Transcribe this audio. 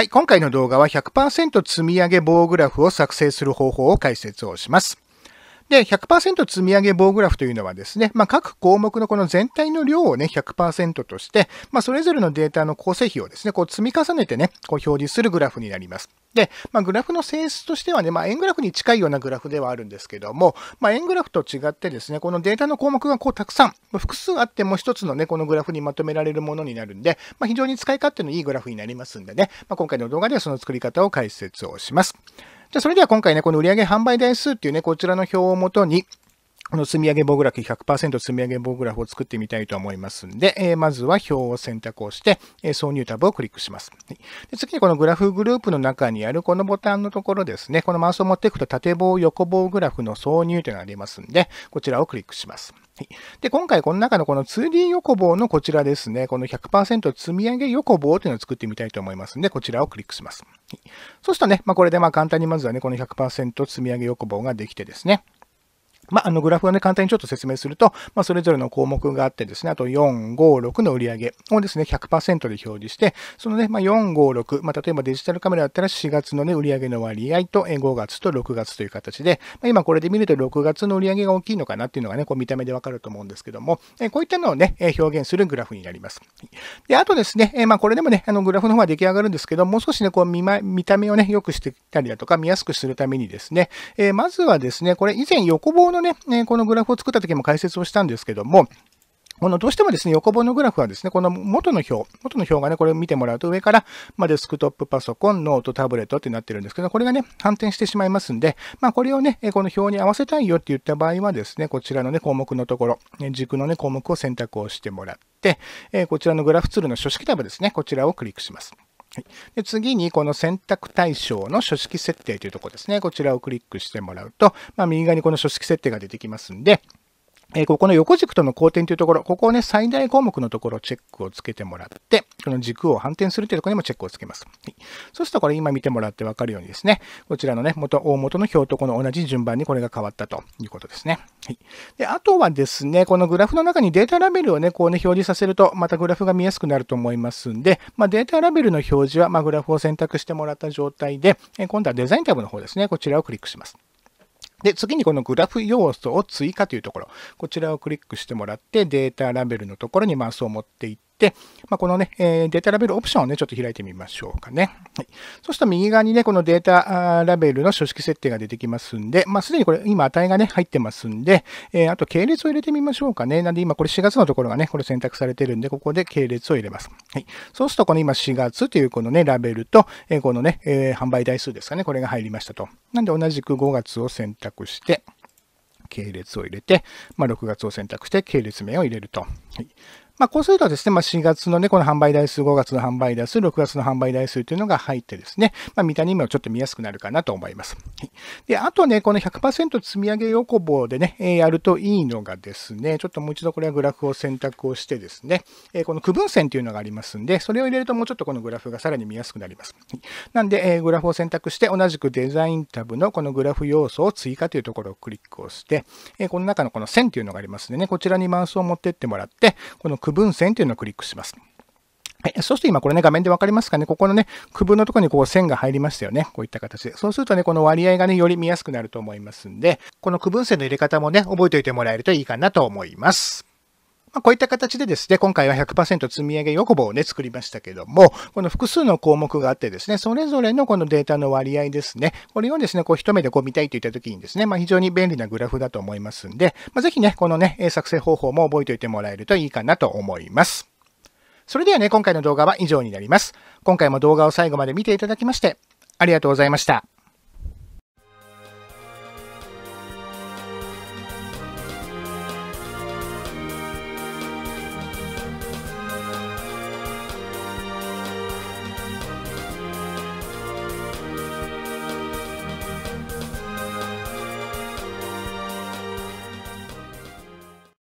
はい、今回の動画は100%積み上げ棒グラフを作成する方法を解説をします。で、100%積み上げ棒グラフというのはですね、まあ、各項目のこの全体の量をね、100%として、まあ、それぞれのデータの構成比をですね、こう積み重ねてね、こう表示するグラフになります。で、まあ、グラフの性質としてはね、まあ、円グラフに近いようなグラフではあるんですけども、まあ、円グラフと違ってですね、このデータの項目がこうたくさん、複数あっても一つのね、このグラフにまとめられるものになるんで、まあ、非常に使い勝手のいいグラフになりますんでね、まあ、今回の動画ではその作り方を解説をします。じゃあ、それでは今回ね、この売上販売台数っていうね、こちらの表をもとに、この積み上げ棒グラフ、100%積み上げ棒グラフを作ってみたいと思いますんで、えー、まずは表を選択をして、えー、挿入タブをクリックします、はいで。次にこのグラフグループの中にあるこのボタンのところですね、このマウスを持っていくと縦棒、横棒グラフの挿入というのがありますんで、こちらをクリックします。はい、で、今回この中のこの 2D 横棒のこちらですね、この100%積み上げ横棒というのを作ってみたいと思いますんで、こちらをクリックします。そうするとね、まあ、これでまあ簡単にまずはね、この100%積み上げ横棒ができてですね、まあ、あのグラフはね、簡単にちょっと説明すると、まあ、それぞれの項目があってですね、あと4、5、6の売り上げをですね、100%で表示して、そのね、まあ、4、5、6、まあ、例えばデジタルカメラだったら4月のね、売り上げの割合と5月と6月という形で、まあ、今これで見ると6月の売り上げが大きいのかなっていうのがね、こう見た目でわかると思うんですけども、こういったのをね、表現するグラフになります。で、あとですね、まあ、これでもね、あのグラフの方は出来上がるんですけど、もう少しね、こう見,、ま、見た目をね、良くしてたりだとか、見やすくするためにですね、えまずはですね、これ以前横棒のね、このグラフを作った時も解説をしたんですけども、このどうしてもですね、横棒のグラフはですね、この元の表、元の表がね、これを見てもらうと上から、まあ、デスクトップパソコン、ノート、タブレットってなってるんですけど、これがね、反転してしまいますんで、まあ、これをね、この表に合わせたいよって言った場合はですね、こちらのね、項目のところ、軸のね、項目を選択をしてもらって、こちらのグラフツールの書式タブですね、こちらをクリックします。はい、で次にこの選択対象の書式設定というところですね。こちらをクリックしてもらうと、まあ、右側にこの書式設定が出てきますんで、えー、ここの横軸との交点というところ、ここをね、最大項目のところチェックをつけてもらって、この軸を反転するというところにもチェックをつけます。はい、そうするとこれ今見てもらってわかるようにですね、こちらのね、元、大元の表とこの同じ順番にこれが変わったということですね。はい。で、あとはですね、このグラフの中にデータラベルをね、こうね、表示させると、またグラフが見やすくなると思いますんで、まあ、データラベルの表示は、まあ、グラフを選択してもらった状態で、今度はデザインタブの方ですね、こちらをクリックします。で、次にこのグラフ要素を追加というところ、こちらをクリックしてもらって、データラベルのところにマウスを持っていって、、まあ、このね、えデータラベルオプションをね、ちょっと開いてみましょうかね。はい。そすると右側にね、このデータラベルの書式設定が出てきますんで、まあ、すでにこれ、今値がね、入ってますんで、えあと系列を入れてみましょうかね。なんで今これ4月のところがね、これ選択されてるんで、ここで系列を入れます。はい。そうすると、この今4月というこのね、ラベルと、えこのね、え販売台数ですかね、これが入りましたと。なんで同じく5月を選択して、系列を入れて、まあ、6月を選択して系列名を入れると。はいまあ、こうするとですね、まあ、4月のね、この販売台数、5月の販売台数、6月の販売台数というのが入ってですね、まあ、見た目もちょっと見やすくなるかなと思います。はい、で、あとね、この100%積み上げ横棒でね、えやるといいのがですね、ちょっともう一度これはグラフを選択をしてですね、えこの区分線というのがありますんで、それを入れるともうちょっとこのグラフがさらに見やすくなります。なんで、えグラフを選択して、同じくデザインタブのこのグラフ要素を追加というところをクリックをして、えこの中のこの線というのがありますんでね、こちらにマウスを持ってってもらって、この区区分線というのをクリックします。はい。そして今これね、画面でわかりますかね。ここのね、区分のところにこう線が入りましたよね。こういった形で。そうするとね、この割合がね、より見やすくなると思いますんで、この区分線の入れ方もね、覚えておいてもらえるといいかなと思います。まこういった形でですね、今回は100%積み上げ予防をね、作りましたけども、この複数の項目があってですね、それぞれのこのデータの割合ですね、これをですね、こう一目でこう見たいといった時にですね、まあ、非常に便利なグラフだと思いますんで、まあ、ぜひね、このね、作成方法も覚えておいてもらえるといいかなと思います。それではね、今回の動画は以上になります。今回も動画を最後まで見ていただきまして、ありがとうございました。